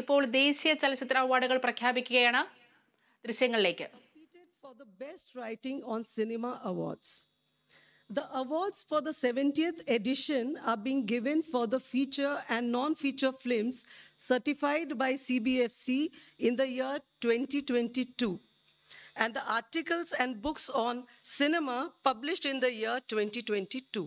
ഇപ്പോൾ ദേശീയ ചലച്ചിത്ര അവാർഡുകൾ പ്രഖ്യാപിക്കുകയാണ് ദൃശ്യങ്ങളിലേക്ക് the best writing on cinema the awards for the 70th edition are being given for the feature and non-feature films certified by CBFC in the year 2022 and the articles and books on cinema published in the year 2022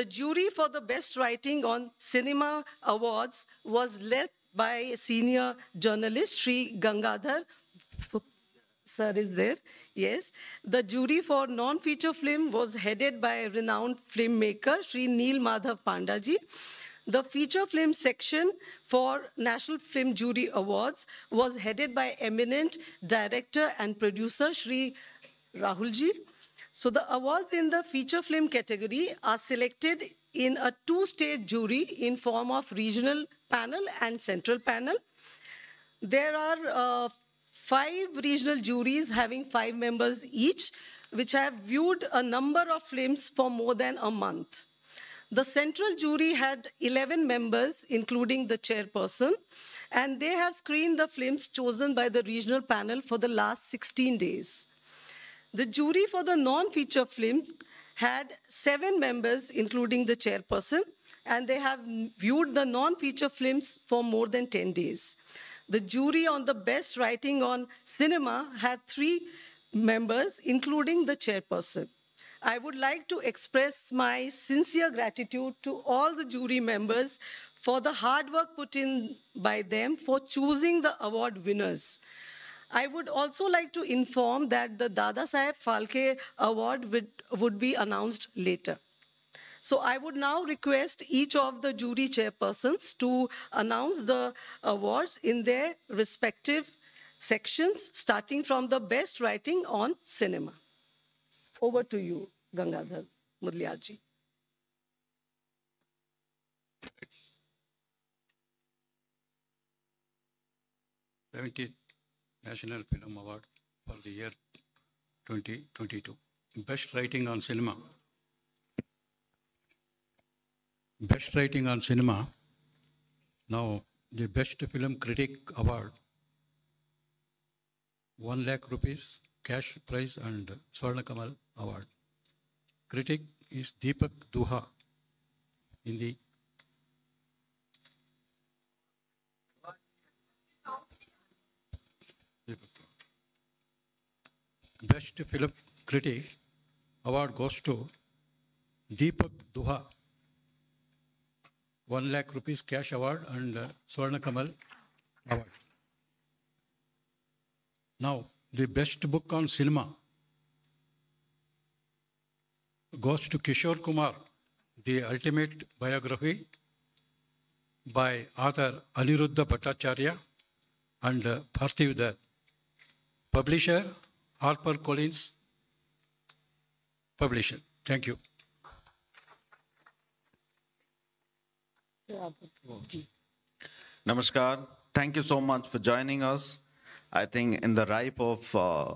the jury for the best writing on cinema awards was led by senior journalist Sri Gangadhar. Sir is there, yes. The jury for non-feature film was headed by renowned filmmaker Sri Neil Madhav Pandaji. The feature film section for National Film Jury Awards was headed by eminent director and producer Sri Rahulji. So the awards in the feature film category are selected in a two-stage jury in form of regional panel and central panel. There are uh, five regional juries having five members each, which have viewed a number of films for more than a month. The central jury had 11 members, including the chairperson, and they have screened the films chosen by the regional panel for the last 16 days. The jury for the non-feature films had seven members, including the chairperson, and they have viewed the non-feature films for more than 10 days. The jury on the best writing on cinema had three members, including the chairperson. I would like to express my sincere gratitude to all the jury members for the hard work put in by them for choosing the award winners. I would also like to inform that the Dada Saheb Phalke Award would, would be announced later. So I would now request each of the jury chairpersons to announce the awards in their respective sections, starting from the best writing on cinema. Over to you, Gangadhar Mudliarji. Seventeenth National Film Award for the year 2022. Best Writing on Cinema Best Writing on Cinema. Now, the Best Film Critic Award, 1 lakh rupees cash prize and Swarna Kamal Award. Critic is Deepak Duha in the Best Film Critic Award goes to Deepak Duha. 1 lakh rupees cash award and uh, Swarna Kamal award. Now, the best book on cinema goes to Kishore Kumar, The Ultimate Biography by author Aniruddha Bhattacharya and uh, Parthiv Publisher, Harper Collins Publisher. Thank you. Namaskar. Thank you so much for joining us. I think in the ripe of uh,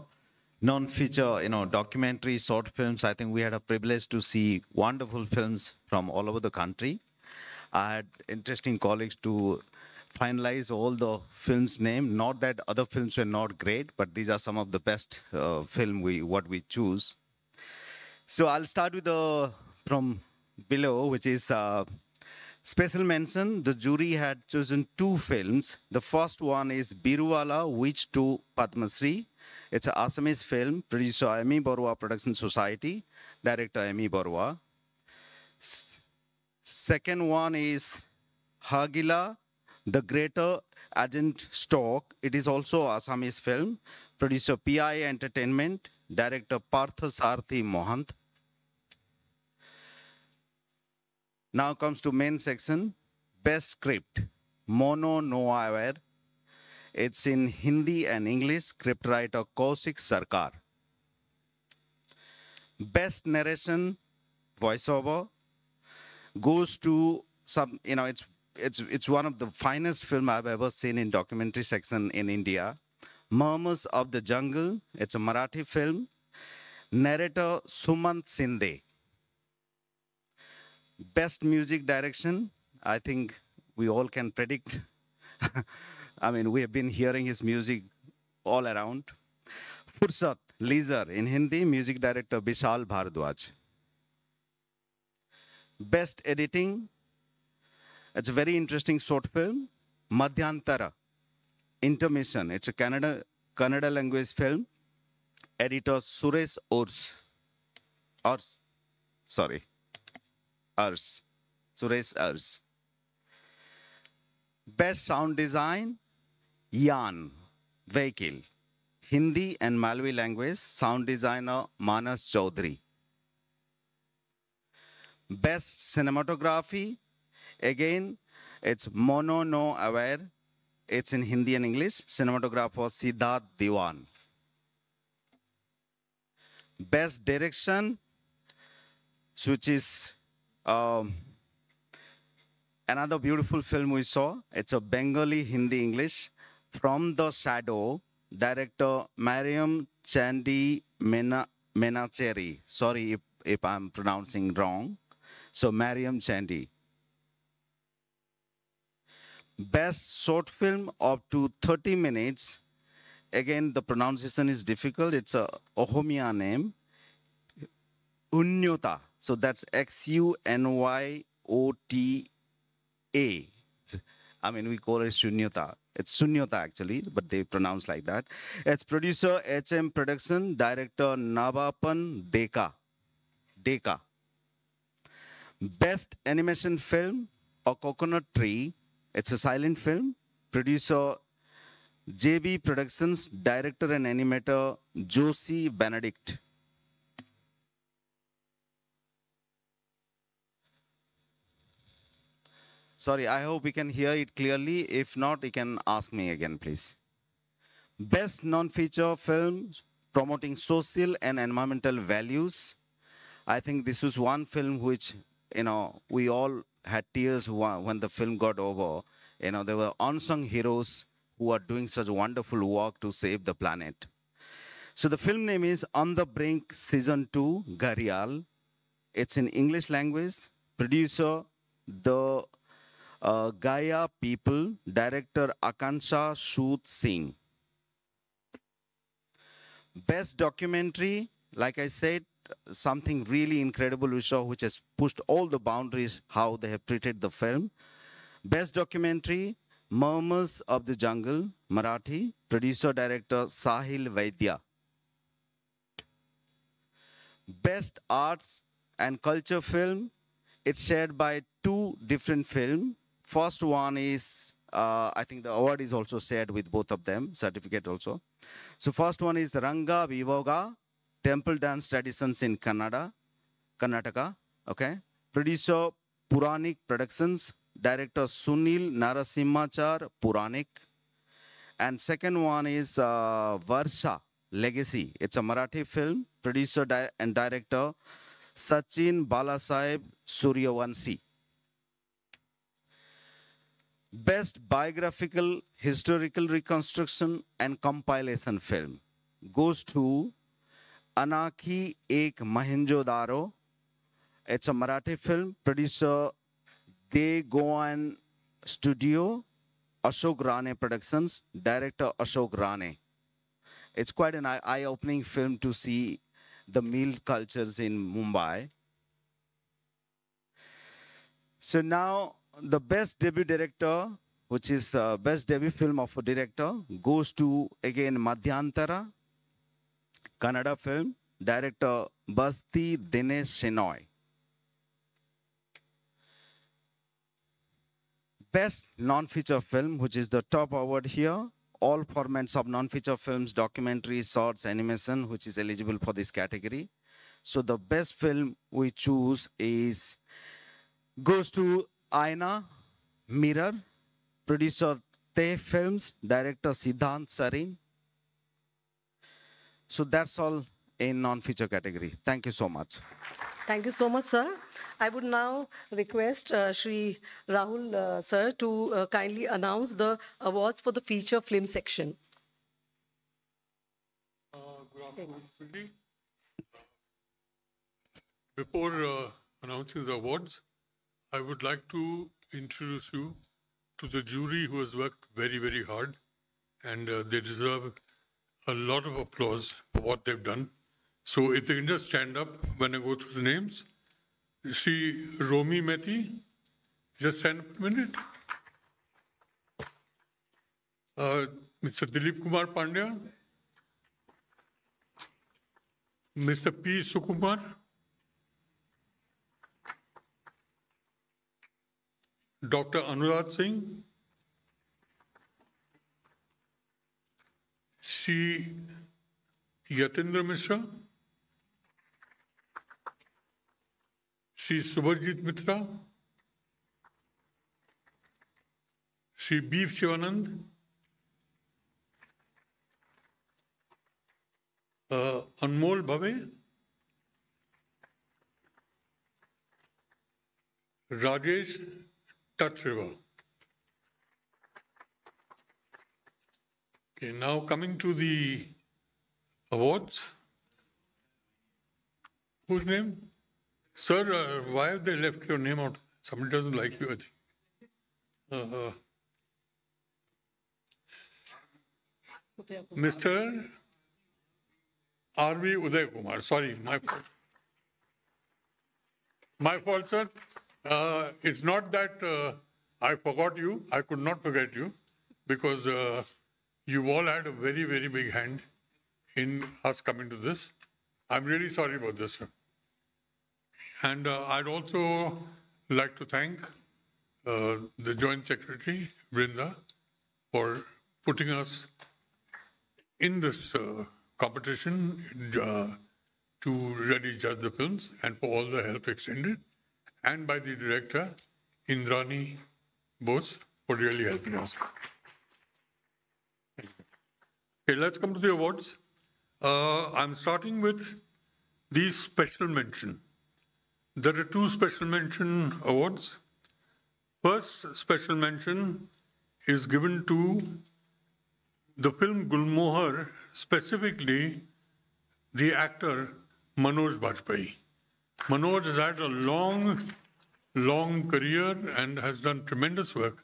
non-feature, you know, documentary short films, I think we had a privilege to see wonderful films from all over the country. I had interesting colleagues to finalize all the films' name. Not that other films were not great, but these are some of the best uh, film we what we choose. So I'll start with the uh, from below, which is. Uh, Special mention, the jury had chosen two films. The first one is Biruwala, which to Padma Shri. It's an Assamese film produced by Amy Borwa Production Society, director Amy Borwa. second one is Hagila, The Greater Agent Stock. It is also Assamese film, producer PI Entertainment, director Partha Sarthi Mohant. Now comes to main section, best script, Mono Noir. It's in Hindi and English, scriptwriter Kausik Sarkar. Best narration, voiceover, goes to some, you know, it's it's it's one of the finest film I've ever seen in documentary section in India. Murmurs of the Jungle. It's a Marathi film. Narrator Sumant Sindhe. Best music direction, I think we all can predict. I mean, we have been hearing his music all around. Fursat, Leisure in Hindi, music director Vishal Bhardwaj. Best editing, it's a very interesting short film, Madhyantara, Intermission. It's a Kannada, Kannada language film. Editor Suresh Ors. Ors, sorry. Ars. Suresh Ars. Best sound design, Yan, vehicle. Hindi and Malawi language, sound designer Manas Chaudhary. Best cinematography, again, it's Mono No Aware. It's in Hindi and English. Cinematographer Siddharth Diwan. Best direction, which is Um, another beautiful film we saw, it's a Bengali Hindi English from the shadow director Mariam Chandi Mena Menacheri. Sorry if, if I'm pronouncing wrong. So Mariam Chandi. Best short film up to 30 minutes. Again, the pronunciation is difficult. It's a Ohomia name. Unyota. So that's X U N Y O T A. I mean, we call it Sunyota. It's Sunyata actually, but they pronounce like that. It's producer HM Production, director Navapan Deka. Deka. Best animation film, A Coconut Tree. It's a silent film. Producer JB Productions, director and animator Josie Benedict. Sorry, I hope you can hear it clearly. If not, you can ask me again, please. Best non-feature films promoting social and environmental values. I think this was one film which, you know, we all had tears when the film got over. You know, there were unsung heroes who are doing such wonderful work to save the planet. So the film name is On the Brink Season 2, Garial. It's in English language. Producer, the uh, Gaya people, director Akansha Sood Singh. Best documentary, like I said, something really incredible we saw, which has pushed all the boundaries how they have treated the film. Best documentary, Murmurs of the Jungle, Marathi, producer director Sahil Vaidya. Best arts and culture film, it's shared by two different films. First one is, uh, I think the award is also shared with both of them, certificate also. So first one is Ranga Vivoga, Temple Dance Traditions in Kannada, Karnataka, okay? Producer Puranic Productions, director Sunil Narasimhachar Puranic. And second one is uh, Varsha Legacy. It's a Marathi film, producer di and director Sachin Balasaheb Suryavanshi. Best biographical, historical reconstruction and compilation film goes to Anaki Ek Daro. It's a Marathi film, producer De Goan Studio, Ashok Rane Productions, director Ashok Rane. It's quite an eye opening film to see the meal cultures in Mumbai. So now the best debut director, which is uh, best debut film of a director, goes to again Madhyantara, Kannada film, director Basti Dinesh Shenoy. Best non-feature film, which is the top award here, all formats of non-feature films, documentaries, shorts, animation, which is eligible for this category. So the best film we choose is goes to Aina, Mirror, producer Te Films, director Siddhant Sarin. So that's all in non-feature category. Thank you so much. Thank you so much, sir. I would now request uh, Sri Rahul, uh, sir, to uh, kindly announce the awards for the feature film section. Uh, good afternoon, Before uh, announcing the awards, I would like to introduce you to the jury who has worked very, very hard, and uh, they deserve a lot of applause for what they've done. So if they can just stand up when I go through the names. See, Romi Methi, just stand up a minute. Uh, Mr. Dilip Kumar Pandya, Mr. P. Sukumar, doctor Anurag Singh Shri Yatendra Mishra Shri Subhrajit Mitra Shri beep Shivanand Anmol Bhave Rajesh Okay, now coming to the awards. Whose name? Sir, uh, why have they left your name out? Somebody doesn't like you, I think. Uh, uh-huh. Mr. R.V. Uday Kumar. Sorry, my fault. My fault, sir. Uh, it's not that uh, I forgot you. I could not forget you because uh, you all had a very, very big hand in us coming to this. I'm really sorry about this. Sir. And uh, I'd also like to thank uh, the Joint Secretary, Brinda, for putting us in this uh, competition to really judge the films and for all the help extended and by the director, Indrani Bose, for really helping us. Okay, let's come to the awards. Uh, I'm starting with the special mention. There are two special mention awards. First special mention is given to the film Gulmohar, specifically the actor Manoj Bajpayee. Manoj has had a long, long career and has done tremendous work,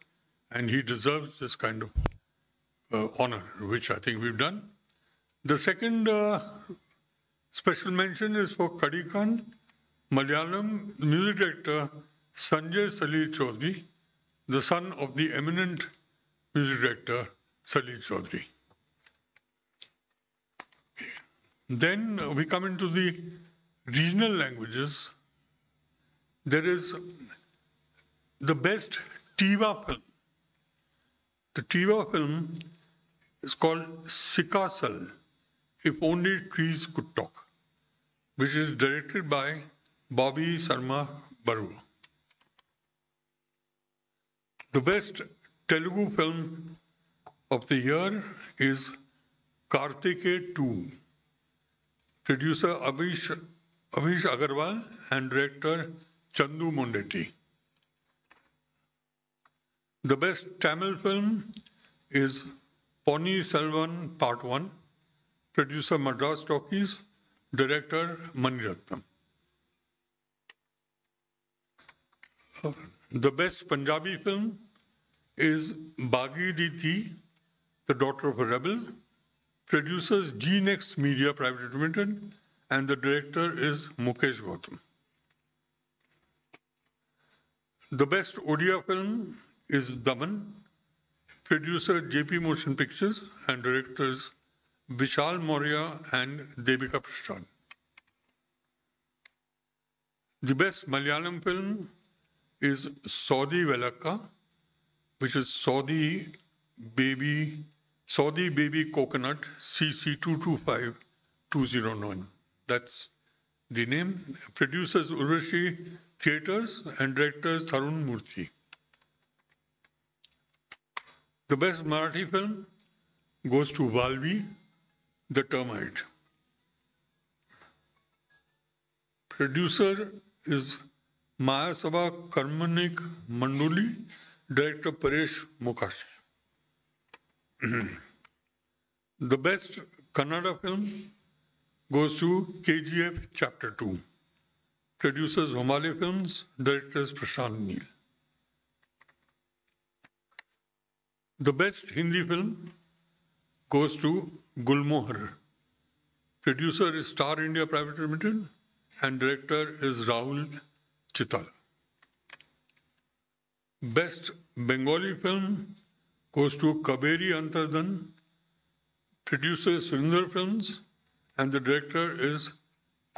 and he deserves this kind of uh, honor, which I think we've done. The second uh, special mention is for Kadikan, Malayalam music director Sanjay Salil Chaudhary, the son of the eminent music director Salil Chaudhary. Then we come into the regional languages, there is the best Tiva film. The Tiva film is called Sikasal, If Only Trees Could Talk, which is directed by Bobby Sarma Baru. The best Telugu film of the year is Kartike 2. Producer Abhishek. Avish Agarwal and director Chandu Mondeti. The best Tamil film is Pony Selvan Part 1, producer Madras Talkies, director Maniratnam. The best Punjabi film is Bagi Diti, The Daughter of a Rebel, producers G Next Media Private Limited, and the director is Mukesh Gautam. The best Odia film is Daman, producer JP Motion Pictures and directors Vishal Moria and Devika Prashad. The best Malayalam film is Saudi Velaka, which is Saudi Baby Saudi Baby Coconut CC225209. That's the name. Producers Urvashi Theatres and directors Tharun Murthy. The best Marathi film goes to Valvi, The Termite. Producer is Sabha Karmanik Manduli, director Paresh Mukashi. the best Kannada film goes to KGF Chapter 2. Producers Homale Films, directors Prashant Neel. The best Hindi film goes to Gulmohar. Producer is Star India Private Limited and director is Rahul Chitala. Best Bengali film goes to Kaberi Antardan. Producer is Surinder Films and the director is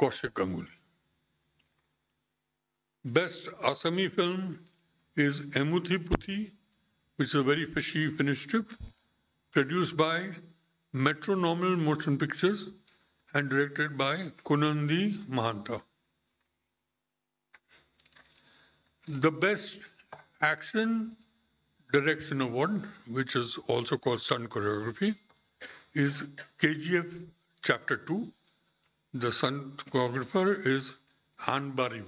Kaushik Ganguly. Best Assami film is Emuthi Puthi, which is a very fishy Finnish strip, produced by Metronormal Motion Pictures and directed by Kunandi Mahanta. The Best Action Direction Award, which is also called stunt Choreography, is KGF chapter 2, the sonographer is Hanbarib.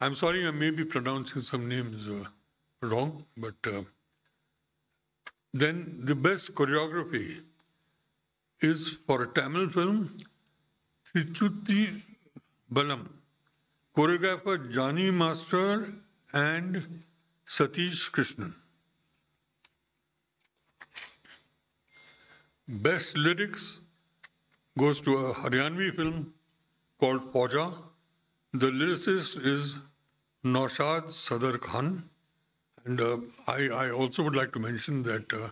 I'm sorry, I may be pronouncing some names uh, wrong, but uh, then the best choreography is for a Tamil film, Trichutti Balam. Choreographer Jani Master and Satish Krishnan. Best lyrics goes to a Haryanvi film called Fauja. The lyricist is Naushad Sadar Khan. And uh, I, I, also would like to mention that uh,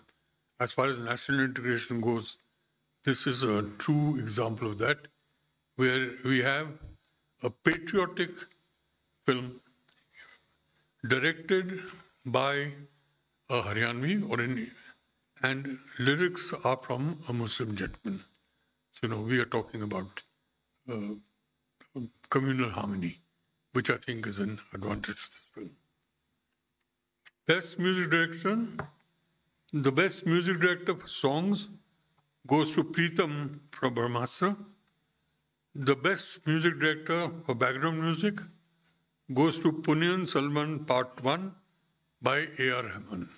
as far as national integration goes, this is a true example of that, where we have a patriotic film directed by a Haryanvi or an, and lyrics are from a Muslim gentleman. So now we are talking about uh, communal harmony, which I think is an advantage to this film. Best music direction. The best music director for songs goes to Pritham from Brahmastra. The best music director for background music goes to Punyan Salman Part 1 by A.R. Rahman.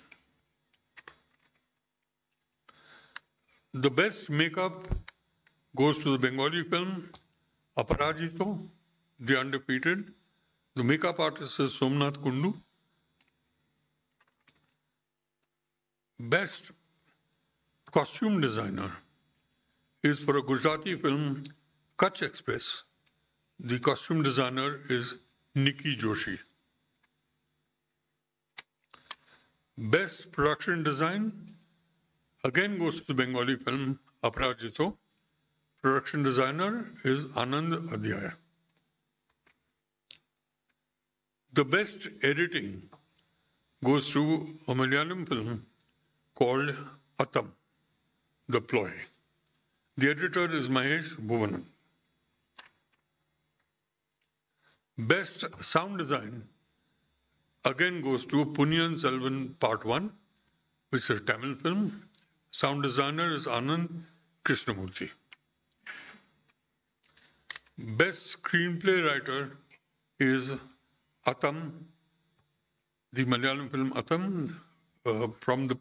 The best makeup goes to the Bengali film Aparajito, The Undefeated. The makeup artist is Somnath Kundu. Best costume designer is for a Gujarati film Kutch Express. The costume designer is Nikki Joshi. Best production design again goes to the Bengali film Aparajito. Production designer is Anand Adhyaya. The best editing goes to a Malayalam film called Atam, The Ploy. The editor is Mahesh Bhuvanan. Best sound design again goes to Punyan Selvan Part 1, which is a Tamil film. Sound designer is Anand Krishnamurti. Best screenplay writer is Atam, the Malayalam film Atam uh, from the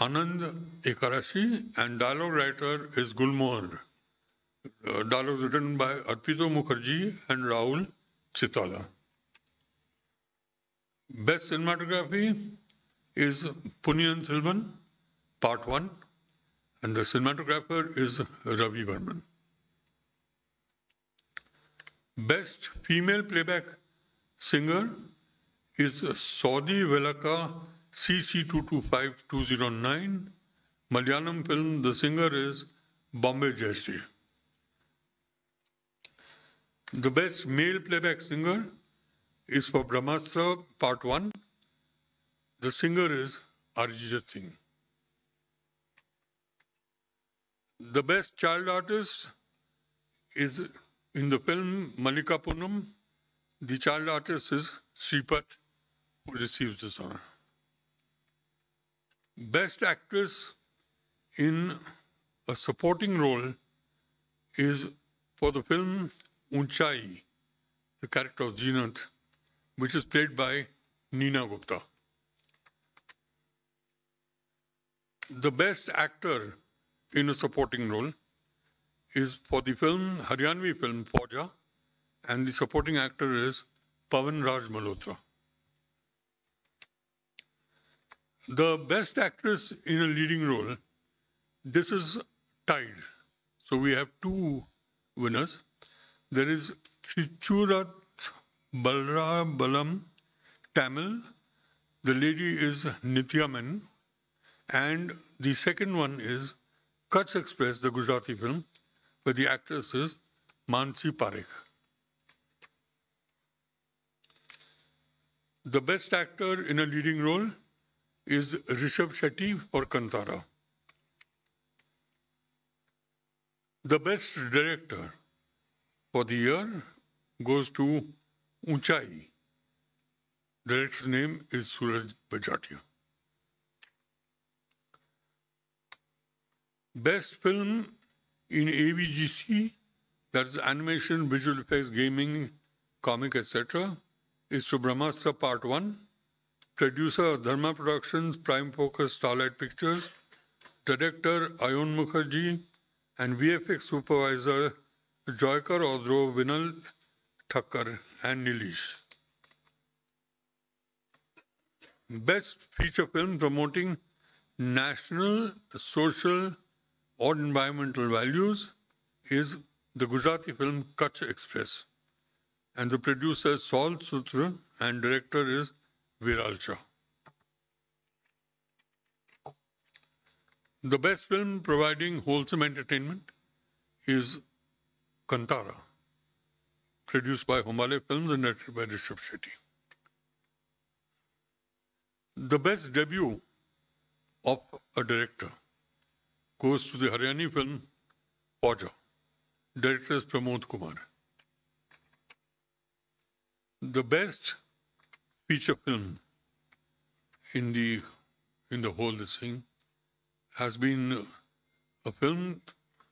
Anand Ekarashi, and dialogue writer is Gulmohan. Uh, dialogues written by Arpito Mukherjee and Rahul Chitala. Best cinematography is Punyan Silvan, part one, and the cinematographer is Ravi Verman. Best female playback singer is Saudi Velaka CC225209. Malayalam film, the singer is Bombay Jayashree. The best male playback singer is for Brahmastra Part 1. The singer is Arijit Singh. The best child artist is in the film Malikapunam, the child artist is Sripath, who receives this honor. Best actress in a supporting role is for the film Unchai, the character of Jeenat, which is played by Nina Gupta. The best actor in a supporting role is for the film, Haryanvi film, Fauja, and the supporting actor is Pavan Raj Malhotra. The best actress in a leading role, this is tied. So we have two winners. There is Balra Balam, Tamil. The lady is Nithya Menon. And the second one is Kutch Express, the Gujarati film where the actress is Mansi Parekh. The best actor in a leading role is Rishabh Shetty for Kantara. The best director for the year goes to Unchai. Director's name is Suraj Bajatia. Best film in AVGC, that's animation, visual effects, gaming, comic, etc., is Subramasta Part 1. Producer Dharma Productions, Prime Focus, Starlight Pictures. Director Ayun Mukherjee and VFX supervisor Joykar Audro, Vinal Thakkar, and Nilish. Best feature film promoting national, social, or environmental values is the Gujarati film Kutch Express. And the producer is Saul Sutra and director is Viral Shah. The best film providing wholesome entertainment is Kantara, produced by Homale Films and directed by Rishabh Shetty. The best debut of a director goes to the Haryani film *Paja*. Director is Pramod Kumar. The best feature film in the in the whole this thing has been a film,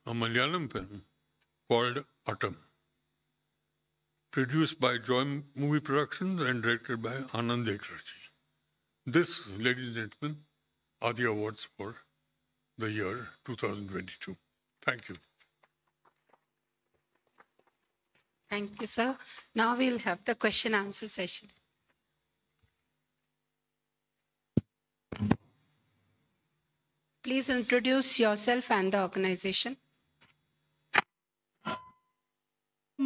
a Malayalam film called Atom, produced by Joy Movie Productions and directed by Anand Dekrachi. This, ladies and gentlemen, are the awards for the year 2022. Thank you. Thank you, sir. Now we'll have the question answer session. Please introduce yourself and the organization.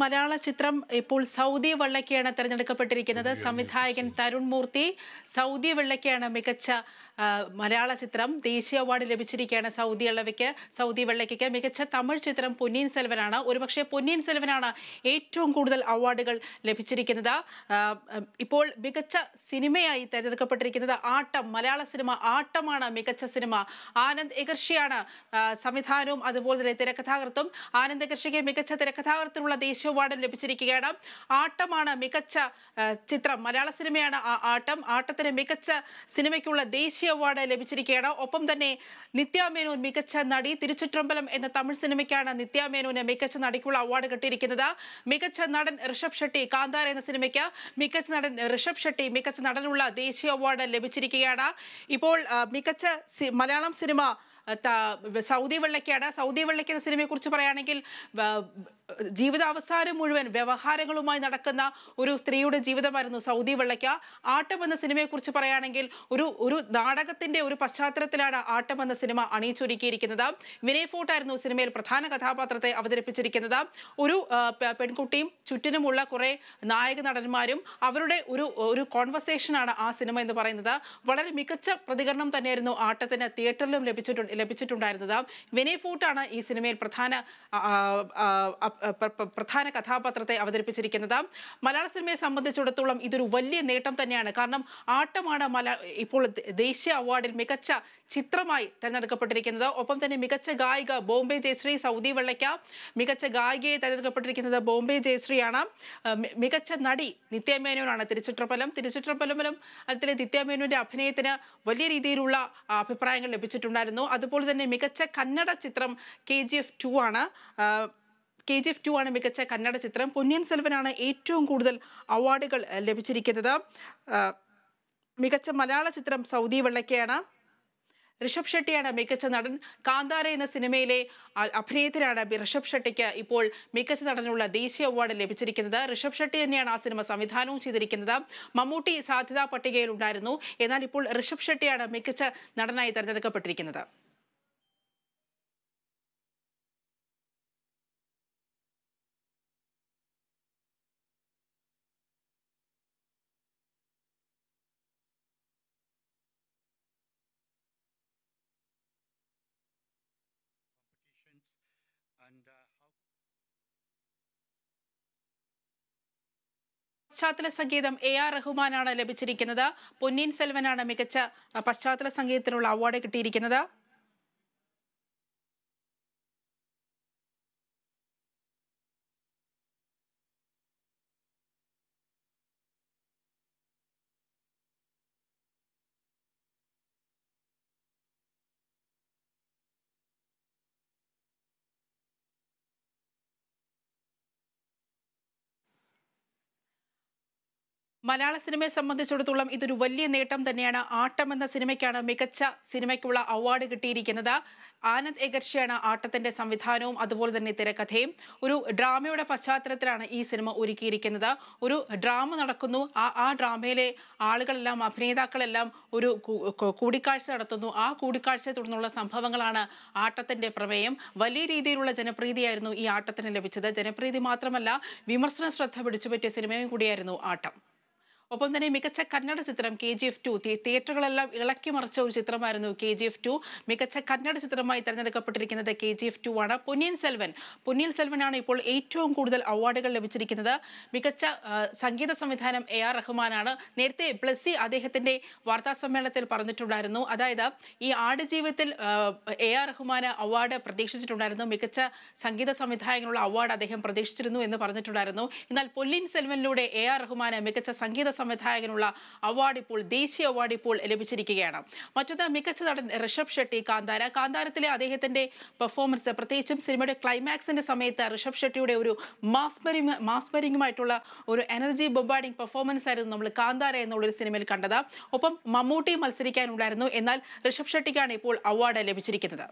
മലയാള ചിത്രം ഇപ്പോൾ Saudi വെള്ളക്കയാണ് തിരഞ്ഞെടുക്കപ്പെട്ടിരിക്കുന്നത് സംവിധായകൻ തരുൺ മൂർത്തി Saudi വെള്ളക്കയാണ് മികച്ച മലയാള ചിത്രം ദേശീയ award ലഭിച്ചിരിക്കുകയാണ് സൗദി വെള്ളവയ്ക്ക് സൗദി വെള്ളയ്ക്ക് മികച്ച തമിഴ് ചിത്രം പൊന്നിയൻ സെൽവനാണ് ഒരുപക്ഷെ പൊന്നിയൻ സെൽവനാണ് ഏറ്റവും കൂടുതൽ അവാർഡുകൾ ലഭിച്ചിരിക്കുന്നത് ഇപ്പോൾ മികച്ച സിനിമയായി തിരഞ്ഞെടുക്കപ്പെട്ടിരിക്കുന്നത് ആട്ടം മലയാള സിനിമ ആട്ടമാണ് മികച്ച സിനിമ ആനന്ദ് എകർഷിയാണ് സംവിധാനവും അതുപോലെ തന്നെ തിരക്കഥാകൃത്തും ആനന്ദ് എകർഷിക്ക് മികച്ച തിരക്കഥാകൃത്തിനുള്ള ദേശീയ അവാർഡും ലഭിച്ചിരിക്കുകയാണ് ആട്ടമാണ് മികച്ച ചിത്രം മലയാള സിനിമയാണ് ആട്ടം ആട്ടത്തിന് മികച്ച സിനിമയ്ക്കുള്ള ദേശീയ അവാർഡ് ലഭിച്ചിരിക്കുകയാണ് ഒപ്പം തന്നെ നിത്യ മികച്ച നടി തിരുച്ചിട്രമ്പലം എന്ന തമിഴ് സിനിമയ്ക്കാണ് നിത്യ മികച്ച നടിക്കുള്ള അവാർഡ് കിട്ടിയിരിക്കുന്നത് മികച്ച നടൻ ഋഷഭ് ഷെട്ടി കാന്താര എന്ന സിനിമയ്ക്ക് മികച്ച നടൻ ഋഷഭ് ഷെട്ടി മികച്ച നടനുള്ള ദേശീയ അവാർഡ് ലഭിച്ചിരിക്കുകയാണ് ഇപ്പോൾ മികച്ച മലയാളം സിനിമ സൗദി വെള്ളയ്ക്കാണ് സൗദി വെള്ളക്ക എന്ന കുറിച്ച് പറയുകയാണെങ്കിൽ ജീവിതാവസാനം മുഴുവൻ വ്യവഹാരങ്ങളുമായി നടക്കുന്ന ഒരു സ്ത്രീയുടെ ജീവിതമായിരുന്നു സൗദി വെള്ളക്ക ആട്ടം എന്ന സിനിമയെ കുറിച്ച് പറയുകയാണെങ്കിൽ ഒരു ഒരു നാടകത്തിന്റെ ഒരു പശ്ചാത്തലത്തിലാണ് ആട്ടം എന്ന സിനിമ അണിയിച്ചൊരുക്കിയിരിക്കുന്നത് വിനയ് ഫോർട്ടായിരുന്നു സിനിമയിൽ പ്രധാന കഥാപാത്രത്തെ അവതരിപ്പിച്ചിരിക്കുന്നത് ഒരു പെൺകുട്ടിയും ചുറ്റിനുമുള്ള കുറേ നായക നടന്മാരും അവരുടെ ഒരു ഒരു കോൺവെർസേഷനാണ് ആ സിനിമ എന്ന് പറയുന്നത് വളരെ മികച്ച പ്രതികരണം തന്നെയായിരുന്നു ആട്ടത്തിന് തിയേറ്ററിലും ലഭിച്ചിട്ടുണ്ട് ലഭിച്ചിട്ടുണ്ടായിരുന്നത് വിനയ് ഫോർട്ടാണ് ഈ സിനിമയിൽ പ്രധാന പ്രധാന കഥാപാത്രത്തെ അവതരിപ്പിച്ചിരിക്കുന്നത് മലയാള സിനിമയെ സംബന്ധിച്ചിടത്തോളം ഇതൊരു വലിയ നേട്ടം തന്നെയാണ് കാരണം ആട്ടമാണ് ഇപ്പോൾ ദേശീയ അവാർഡിൽ മികച്ച ചിത്രമായി തിരഞ്ഞെടുക്കപ്പെട്ടിരിക്കുന്നത് ഒപ്പം തന്നെ മികച്ച ഗായിക ബോംബെ ജയശ്രീ സൗദി വെള്ളയ്ക്ക മികച്ച ഗായികയെ തിരഞ്ഞെടുക്കപ്പെട്ടിരിക്കുന്നത് ബോംബെ ജയശ്രീയാണ് മികച്ച നടി നിത്യമേനോനാണ് തിരുച്ചിത്രപ്പലം തിരുച്ചിത്രപ്പലമിലും അതിലെ നിത്യമേനോന്റെ അഭിനയത്തിന് വലിയ രീതിയിലുള്ള അഭിപ്രായങ്ങൾ ലഭിച്ചിട്ടുണ്ടായിരുന്നു അതുപോലെ തന്നെ മികച്ച കന്നഡ ചിത്രം കെ ജി എഫ് ടു ആണ് കെ ജി എഫ് ടു ആണ് മികച്ച കന്നഡ ചിത്രം പൊന്നിയൻ സെൽവനാണ് ഏറ്റവും കൂടുതൽ അവാർഡുകൾ ലഭിച്ചിരിക്കുന്നത് മികച്ച മലയാള ചിത്രം സൗദി വെള്ളക്കയാണ് ഋഷഭ് ഷെട്ടിയാണ് മികച്ച നടൻ കാന്താര എന്ന സിനിമയിലെ അഭിനയത്തിനാണ് ഋഷഭ് ഷെട്ടിക്ക് ഇപ്പോൾ മികച്ച നടനുള്ള ദേശീയ അവാർഡ് ലഭിച്ചിരിക്കുന്നത് ഋഷഭ് ഷെട്ടി തന്നെയാണ് ആ സിനിമ സംവിധാനവും ചെയ്തിരിക്കുന്നത് മമ്മൂട്ടി സാധ്യതാ പട്ടികയിൽ ഉണ്ടായിരുന്നു എന്നാൽ ഇപ്പോൾ ഋഷഭ് ഷെട്ടിയാണ് മികച്ച നടനായി തെരഞ്ഞെടുക്കപ്പെട്ടിരിക്കുന്നത് പശ്ചാത്തല സംഗീതം എ ആർ റഹ്മാനാണ് ലഭിച്ചിരിക്കുന്നത് പൊന്നിൻ സെൽവനാണ് മികച്ച പശ്ചാത്തല സംഗീതത്തിനുള്ള അവാർഡ് കിട്ടിയിരിക്കുന്നത് മലയാള സിനിമയെ സംബന്ധിച്ചിടത്തോളം ഇതൊരു വലിയ നേട്ടം തന്നെയാണ് ആട്ടം എന്ന സിനിമയ്ക്കാണ് മികച്ച സിനിമയ്ക്കുള്ള അവാർഡ് കിട്ടിയിരിക്കുന്നത് ആനന്ദ് എഗർഷിയാണ് ആട്ടത്തിന്റെ സംവിധാനവും അതുപോലെ തന്നെ തിരക്കഥയും ഒരു ഡ്രാമയുടെ പശ്ചാത്തലത്തിലാണ് ഈ സിനിമ ഒരുക്കിയിരിക്കുന്നത് ഒരു ഡ്രാമ നടക്കുന്നു ആ ആ ഡ്രാമയിലെ ആളുകളെല്ലാം അഭിനേതാക്കളെല്ലാം ഒരു കൂടിക്കാഴ്ച നടത്തുന്നു ആ കൂടിക്കാഴ്ചയെ തുടർന്നുള്ള സംഭവങ്ങളാണ് ആട്ടത്തിന്റെ പ്രമേയം വലിയ രീതിയിലുള്ള ജനപ്രീതിയായിരുന്നു ഈ ആട്ടത്തിന് ലഭിച്ചത് ജനപ്രീതി മാത്രമല്ല വിമർശന ശ്രദ്ധ പിടിച്ചുപറ്റിയ സിനിമയും കൂടിയായിരുന്നു ആട്ടം ഒപ്പം തന്നെ മികച്ച കന്നഡ ചിത്രം കെ ജി എഫ് ടു തിയേറ്ററുകളെല്ലാം ഇളക്കി മറിച്ച ഒരു ചിത്രമായിരുന്നു കെ ജി എഫ് ടു മികച്ച കന്നഡ ചിത്രമായി തെരഞ്ഞെടുക്കപ്പെട്ടിരിക്കുന്നത് കെ ജി എഫ് ടു ആണ് പൊന്നിയൻ സെൽവൻ പൊന്നിയൻ സെൽവനാണ് ഇപ്പോൾ ഏറ്റവും കൂടുതൽ അവാർഡുകൾ ലഭിച്ചിരിക്കുന്നത് മികച്ച സംഗീത സംവിധാനം എ ആർ റഹ്മാനാണ് നേരത്തെ ബ്ലസ്സി അദ്ദേഹത്തിൻ്റെ വാർത്താസമ്മേളനത്തിൽ പറഞ്ഞിട്ടുണ്ടായിരുന്നു അതായത് ഈ ആടുജീവിതത്തിൽ എ ആർ റഹ്മാന് അവാർഡ് പ്രതീക്ഷിച്ചിട്ടുണ്ടായിരുന്നു മികച്ച സംഗീത സംവിധായകനുള്ള അവാർഡ് അദ്ദേഹം പ്രതീക്ഷിച്ചിരുന്നു എന്ന് പറഞ്ഞിട്ടുണ്ടായിരുന്നു എന്നാൽ പൊന്നിയിൻ സെൽവനിലൂടെ എ ആർ റഹ്മാന് മികച്ച സംഗീത സംവിധായകനുള്ള അവാർഡ് ഇപ്പോൾ ദേശീയ അവാർഡ് ഇപ്പോൾ ലഭിച്ചിരിക്കുകയാണ് മറ്റൊന്ന് മികച്ച നടൻ ഋഷഭ് ഷെട്ടി കാന്താര കാന്താരത്തിലെ അദ്ദേഹത്തിന്റെ പെർഫോമൻസ് പ്രത്യേകിച്ചും സിനിമയുടെ ക്ലൈമാക്സിന്റെ സമയത്ത് ഋഷഭ് ഷെട്ടിയുടെ ഒരു മാസ്മരിങ് മാസ്മരിങ്ങുമായിട്ടുള്ള ഒരു എനർജി ബൊബാഡിങ് പെർഫോമൻസ് ആയിരുന്നു നമ്മൾ കാന്താര എന്നുള്ളൊരു സിനിമയിൽ കണ്ടത് ഒപ്പം മമ്മൂട്ടി മത്സരിക്കാനുണ്ടായിരുന്നു എന്നാൽ ഋഷഭ് ഷെട്ടിക്കാണ് ഇപ്പോൾ അവാർഡ് ലഭിച്ചിരിക്കുന്നത്